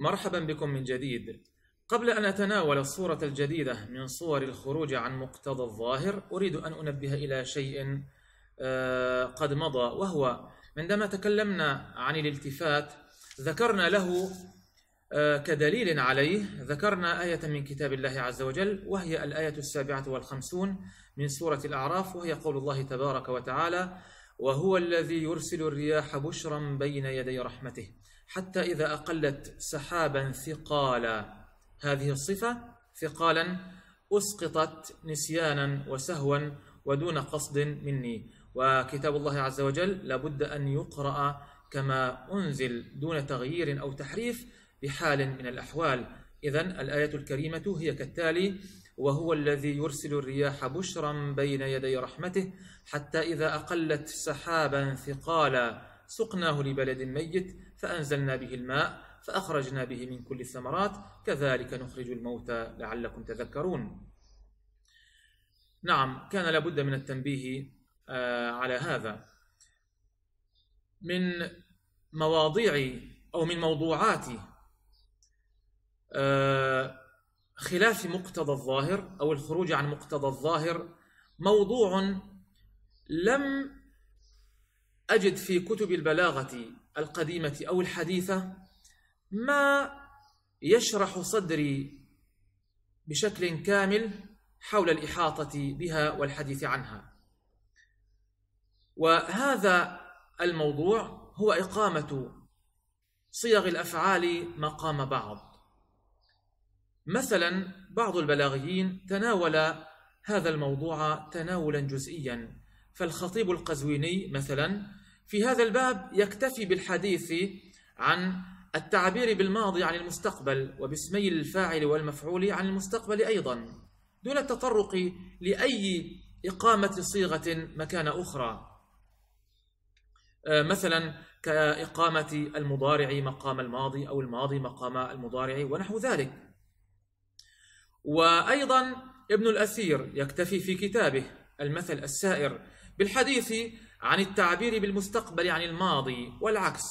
مرحبا بكم من جديد قبل أن أتناول الصورة الجديدة من صور الخروج عن مقتضى الظاهر أريد أن أنبه إلى شيء آه، قد مضى وهو عندما تكلمنا عن الالتفات ذكرنا له آه، كدليل عليه ذكرنا آية من كتاب الله عز وجل وهي الآية السابعة والخمسون من سورة الأعراف وهي قول الله تبارك وتعالى وهو الذي يرسل الرياح بشرا بين يدي رحمته حتى إذا أقلت سحابا ثقالا هذه الصفة ثقالا أسقطت نسيانا وسهوا ودون قصد مني وكتاب الله عز وجل لابد أن يقرأ كما أنزل دون تغيير أو تحريف بحال من الأحوال إذا الآية الكريمة هي كالتالي وهو الذي يرسل الرياح بشرا بين يدي رحمته حتى إذا أقلت سحابا ثقالا سقناه لبلد ميت فأنزلنا به الماء فأخرجنا به من كل الثمرات كذلك نخرج الموتى لعلكم تذكرون نعم كان لابد من التنبيه آه، على هذا من مواضيع أو من موضوعات آه، خلاف مقتضى الظاهر او الخروج عن مقتضى الظاهر موضوع لم اجد في كتب البلاغه القديمه او الحديثه ما يشرح صدري بشكل كامل حول الاحاطه بها والحديث عنها وهذا الموضوع هو اقامه صيغ الافعال مقام بعض مثلا بعض البلاغيين تناول هذا الموضوع تناولا جزئيا فالخطيب القزويني مثلا في هذا الباب يكتفي بالحديث عن التعبير بالماضي عن المستقبل وباسمي الفاعل والمفعول عن المستقبل ايضا دون التطرق لاي اقامه صيغه مكان اخرى آه، مثلا كاقامه المضارع مقام الماضي او الماضي مقام المضارع ونحو ذلك وأيضا ابن الأثير يكتفي في كتابه المثل السائر بالحديث عن التعبير بالمستقبل عن الماضي والعكس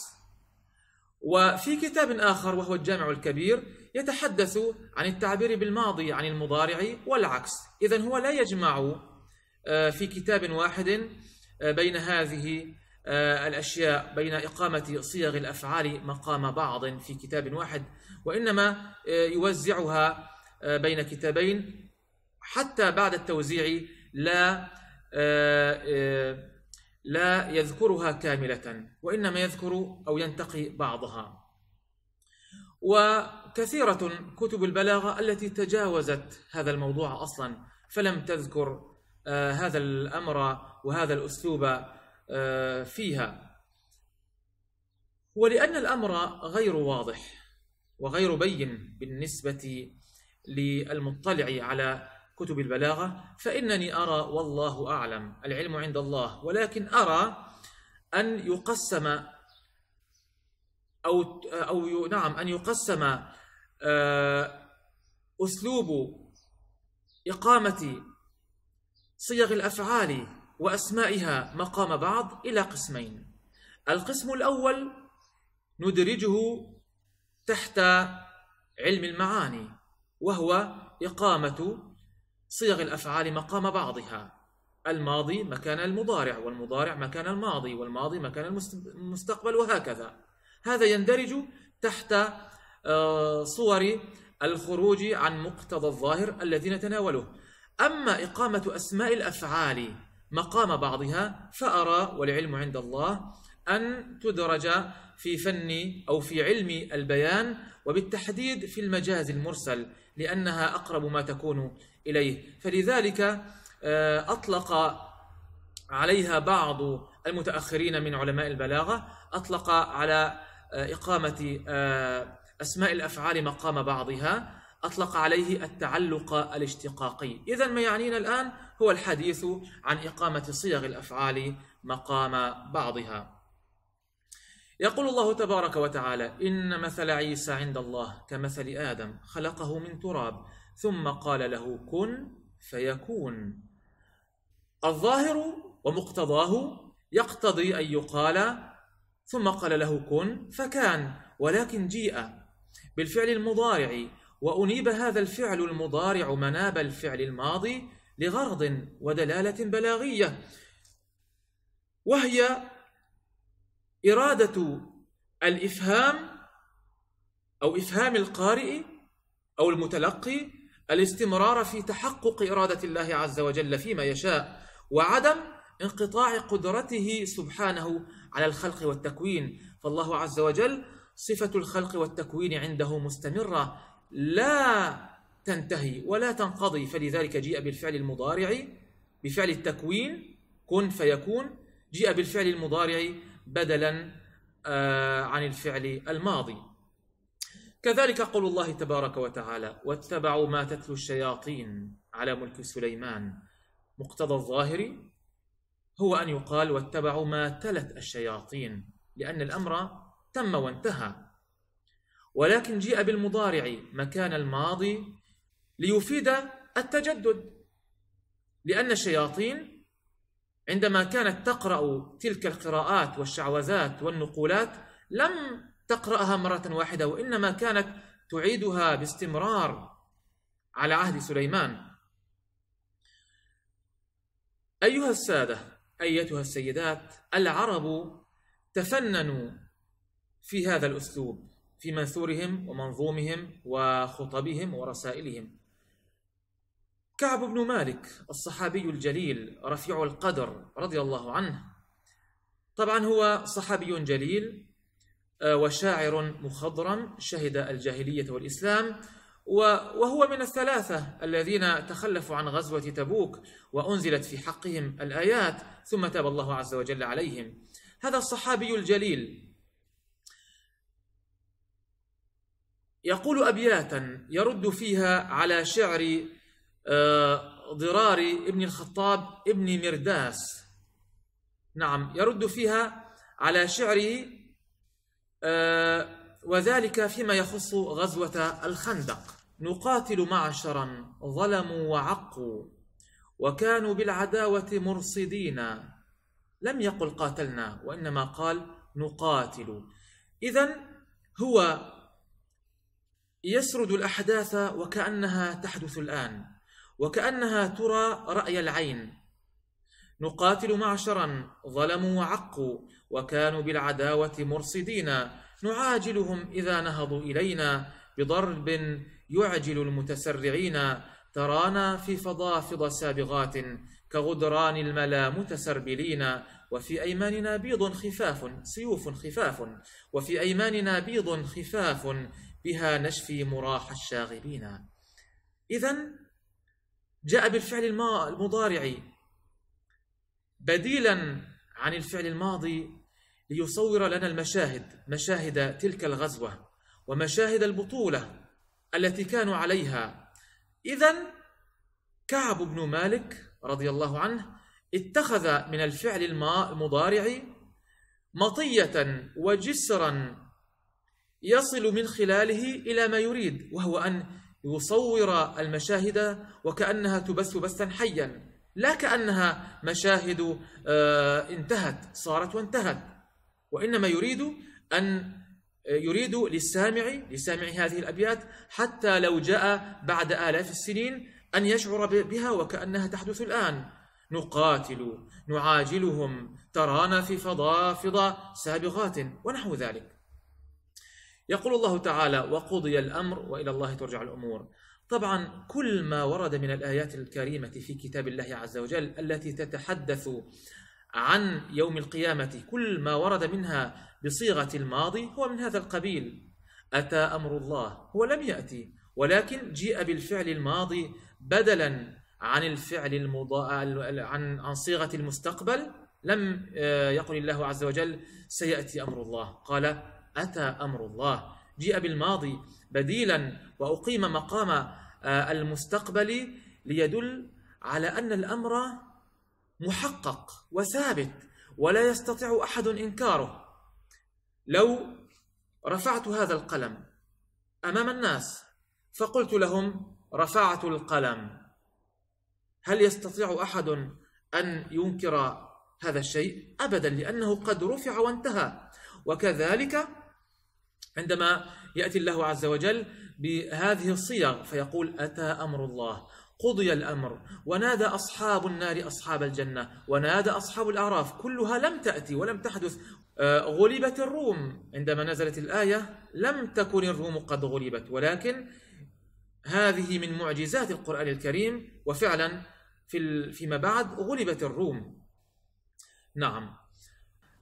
وفي كتاب آخر وهو الجامع الكبير يتحدث عن التعبير بالماضي عن المضارع والعكس إذا هو لا يجمع آه، في كتاب واحد آه، بين هذه آه، الأشياء بين إقامة صيغ الأفعال مقام بعض في كتاب واحد وإنما يوزعها بين كتابين حتى بعد التوزيع لا آه، آه، لا يذكرها كاملة وإنما يذكر أو ينتقي بعضها وكثيرة كتب البلاغة التي تجاوزت هذا الموضوع أصلا فلم تذكر آه، هذا الأمر وهذا الأسلوب فيها ولأن الأمر غير واضح وغير بين بالنسبة للمطلع على كتب البلاغة فإنني أرى والله أعلم العلم عند الله ولكن أرى أن يقسم أو أو نعم أن يقسم آه، أسلوب إقامة صيغ الأفعال وأسمائها مقام بعض إلى قسمين القسم الأول ندرجه تحت علم المعاني وهو إقامة صيغ الأفعال مقام بعضها الماضي مكان المضارع والمضارع مكان الماضي والماضي مكان المستقبل وهكذا هذا يندرج تحت آه، صور الخروج عن مقتضى الظاهر الذي نتناوله أما إقامة أسماء الأفعال مقام بعضها فأرى والعلم عند الله أن تدرج في فن أو في علم البيان وبالتحديد في المجاز المرسل لأنها أقرب ما تكون إليه فلذلك آه، أطلق عليها بعض المتأخرين من علماء البلاغة أطلق على آه، إقامة آه، أسماء الأفعال مقام بعضها أطلق عليه التعلق الاشتقاقي إذا ما يعنينا الآن هو الحديث عن إقامة صيغ الأفعال مقام بعضها يقول الله تبارك وتعالى إن مثل عيسى عند الله كمثل آدم خلقه من تراب ثم قال له كن فيكون الظاهر ومقتضاه يقتضي أن يقال ثم قال له كن فكان ولكن جيء بالفعل المضارع وأنيب هذا الفعل المضارع مناب الفعل الماضي لغرض ودلالة بلاغية وهي إرادة الإفهام أو إفهام القارئ أو المتلقي الاستمرار في تحقق إرادة الله عز وجل فيما يشاء وعدم انقطاع قدرته سبحانه على الخلق والتكوين فالله عز وجل صفة الخلق والتكوين عنده مستمرة لا تنتهي ولا تنقضي فلذلك جيء بالفعل المضارع بفعل التكوين كن فيكون جيء بالفعل المضارع بدلا آه، عن الفعل الماضي كذلك قول الله تبارك وتعالى واتبعوا ما تتلو الشياطين على ملك سليمان مقتضى الظاهر هو أن يقال واتبعوا ما تلت الشياطين لأن الأمر تم وانتهى ولكن جيء بالمضارع مكان الماضي ليفيد التجدد لأن الشياطين عندما كانت تقرأ تلك القراءات والشعوذات والنقولات لم تقرأها مرة واحدة وإنما كانت تعيدها باستمرار على عهد سليمان أيها السادة أيتها السيدات العرب تفننوا في هذا الأسلوب في منثورهم ومنظومهم وخطبهم ورسائلهم كعب بن مالك الصحابي الجليل رفيع القدر رضي الله عنه طبعا هو صحابي جليل آه، وشاعر مخضرم شهد الجاهلية والإسلام وهو من الثلاثة الذين تخلفوا عن غزوة تبوك وأنزلت في حقهم الآيات ثم تاب الله عز وجل عليهم هذا الصحابي الجليل يقول أبياتا يرد فيها على شعر ضراري ابن الخطاب ابن مرداس نعم يرد فيها على شعره آه، وذلك فيما يخص غزوة الخندق نقاتل معشرا ظلموا وعقوا وكانوا بالعداوة مرصدين لم يقل قاتلنا وإنما قال نقاتل إذا هو يسرد الأحداث وكأنها تحدث الآن وكأنها ترى رأي العين نقاتل معشرا ظلموا وعقوا وكانوا بالعداوة مرصدين نعاجلهم إذا نهضوا إلينا بضرب يعجل المتسرعين ترانا في فضافض سابغات كغدران الملا متسربلين وفي أيماننا بيض خفاف سيوف خفاف وفي أيماننا بيض خفاف بها نشفي مراح الشاغبين إذا جاء بالفعل المضارع بديلا عن الفعل الماضي ليصور لنا المشاهد مشاهد تلك الغزوة ومشاهد البطولة التي كانوا عليها إذا كعب بن مالك رضي الله عنه اتخذ من الفعل المضارع مطية وجسرا يصل من خلاله إلى ما يريد وهو أن يصور المشاهد وكأنها تبث بثا حيا لا كأنها مشاهد آه، انتهت صارت وانتهت وإنما يريد أن آه، يريد للسامع لسامع هذه الأبيات حتى لو جاء بعد آلاف السنين أن يشعر بها وكأنها تحدث الآن نقاتل نعاجلهم ترانا في فضافض سابغات ونحو ذلك يقول الله تعالى وقضي الأمر وإلى الله ترجع الأمور طبعا كل ما ورد من الآيات الكريمة في كتاب الله عز وجل التي تتحدث عن يوم القيامة كل ما ورد منها بصيغة الماضي هو من هذا القبيل أتى أمر الله هو لم يأتي ولكن جيء بالفعل الماضي بدلا عن الفعل المضاء عن عن صيغة المستقبل لم آه، يقل الله عز وجل سيأتي أمر الله قال أتى أمر الله جيء بالماضي بديلا وأقيم مقام آه، المستقبل ليدل على أن الأمر محقق وثابت ولا يستطيع أحد إنكاره لو رفعت هذا القلم أمام الناس فقلت لهم رفعت القلم هل يستطيع أحد أن ينكر هذا الشيء؟ أبدا لأنه قد رفع وانتهى وكذلك عندما يأتي الله عز وجل بهذه الصيغ فيقول أتى أمر الله قضي الأمر ونادى أصحاب النار أصحاب الجنة ونادى أصحاب الأعراف كلها لم تأتي ولم تحدث آه، غلبت الروم عندما نزلت الآية لم تكن الروم قد غلبت ولكن هذه من معجزات القرآن الكريم وفعلا في فيما بعد غلبت الروم نعم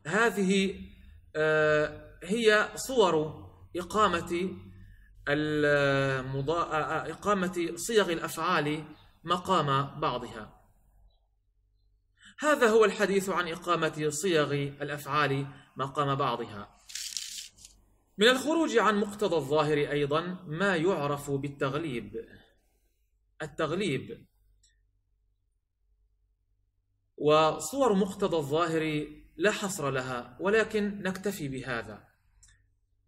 هذه آه، هي صور إقامة المضا... آه، إقامة صيغ الأفعال مقام بعضها هذا هو الحديث عن إقامة صيغ الأفعال مقام بعضها من الخروج عن مقتضى الظاهر أيضا ما يعرف بالتغليب التغليب وصور مقتضى الظاهر لا حصر لها ولكن نكتفي بهذا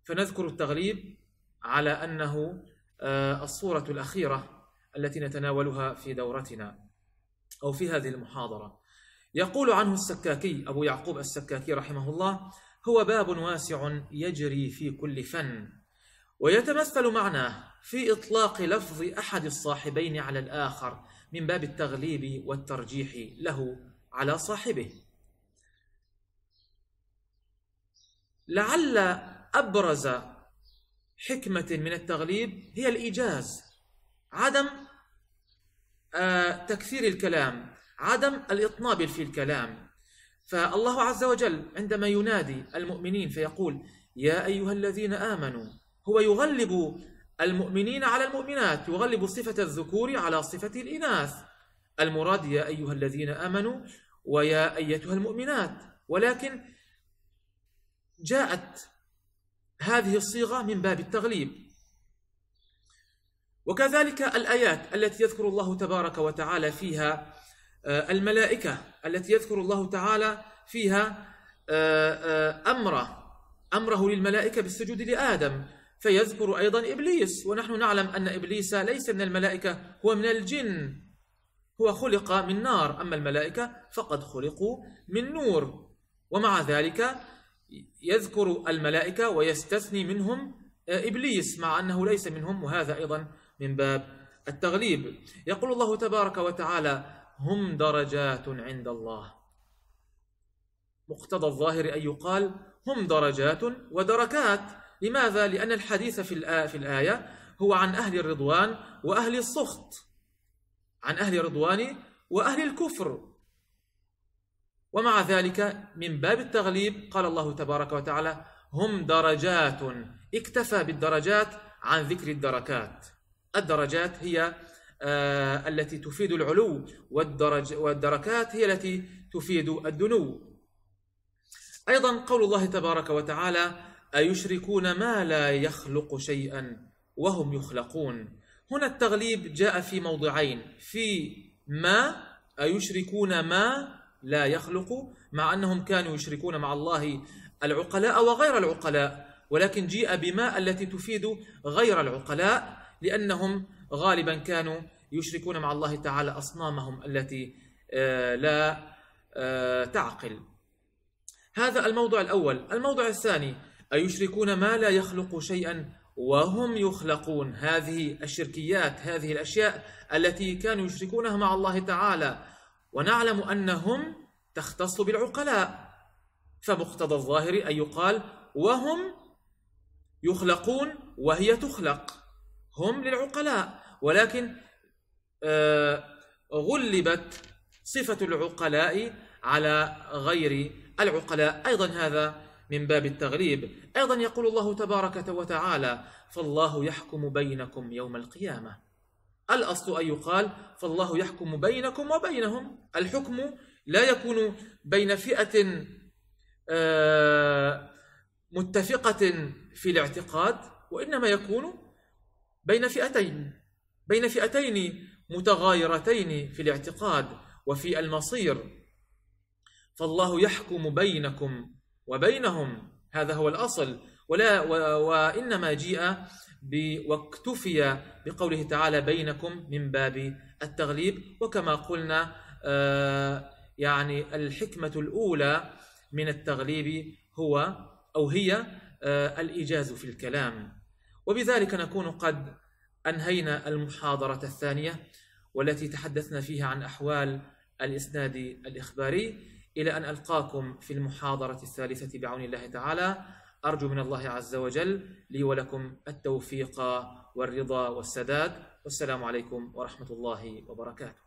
فنذكر التغليب على أنه آه، الصورة الأخيرة التي نتناولها في دورتنا أو في هذه المحاضرة يقول عنه السكاكي أبو يعقوب السكاكي رحمه الله هو باب واسع يجري في كل فن ويتمثل معناه في إطلاق لفظ أحد الصاحبين على الآخر من باب التغليب والترجيح له على صاحبه لعل أبرز حكمة من التغليب هي الإيجاز عدم آه، تكثير الكلام عدم الإطناب في الكلام فالله عز وجل عندما ينادي المؤمنين فيقول يا أيها الذين آمنوا هو يغلب المؤمنين على المؤمنات يغلب صفة الذكور على صفة الإناث المراد يا أيها الذين آمنوا ويا أيتها المؤمنات ولكن جاءت هذه الصيغة من باب التغليب وكذلك الآيات التي يذكر الله تبارك وتعالى فيها آه، الملائكة التي يذكر الله تعالى فيها آه، آه، أمره أمره للملائكة بالسجود لآدم فيذكر أيضا إبليس ونحن نعلم أن إبليس ليس من الملائكة هو من الجن هو خلق من نار أما الملائكة فقد خلقوا من نور ومع ذلك يذكر الملائكة ويستثني منهم آه، إبليس مع أنه ليس منهم وهذا أيضا من باب التغليب يقول الله تبارك وتعالى هم درجات عند الله مقتضى الظاهر أن يقال هم درجات ودركات لماذا؟ لأن الحديث في الآية هو عن أهل الرضوان وأهل السخط عن أهل الرضوان وأهل الكفر ومع ذلك من باب التغليب قال الله تبارك وتعالى هم درجات اكتفى بالدرجات عن ذكر الدركات الدرجات هي آه، التي تفيد العلو والدرج والدركات هي التي تفيد الدنو أيضا قول الله تبارك وتعالى أيشركون ما لا يخلق شيئا وهم يخلقون هنا التغليب جاء في موضعين في ما أيشركون ما لا يخلق مع أنهم كانوا يشركون مع الله العقلاء وغير العقلاء ولكن جيء بما التي تفيد غير العقلاء لأنهم غالبا كانوا يشركون مع الله تعالى أصنامهم التي آه، لا آه، تعقل هذا الموضع الأول الموضع الثاني أيشركون ما لا يخلق شيئا وهم يخلقون هذه الشركيات هذه الأشياء التي كانوا يشركونها مع الله تعالى ونعلم أنهم تختص بالعقلاء فمقتضى الظاهر أن يقال وهم يخلقون وهي تخلق هم للعقلاء ولكن آه، غلبت صفة العقلاء على غير العقلاء أيضا هذا من باب التغليب أيضا يقول الله تبارك وتعالى فالله يحكم بينكم يوم القيامة الأصل أن يقال فالله يحكم بينكم وبينهم الحكم لا يكون بين فئة آه، متفقة في الاعتقاد وإنما يكون بين فئتين بين فئتين متغايرتين في الاعتقاد وفي المصير فالله يحكم بينكم وبينهم هذا هو الأصل ولا وإنما جيء واكتفي بقوله تعالى بينكم من باب التغليب وكما قلنا آه، يعني الحكمة الأولى من التغليب هو أو هي آه، الإيجاز في الكلام وبذلك نكون قد أنهينا المحاضرة الثانية والتي تحدثنا فيها عن أحوال الإسناد الإخباري إلى أن ألقاكم في المحاضرة الثالثة بعون الله تعالى أرجو من الله عز وجل لي ولكم التوفيق والرضا والسداد والسلام عليكم ورحمة الله وبركاته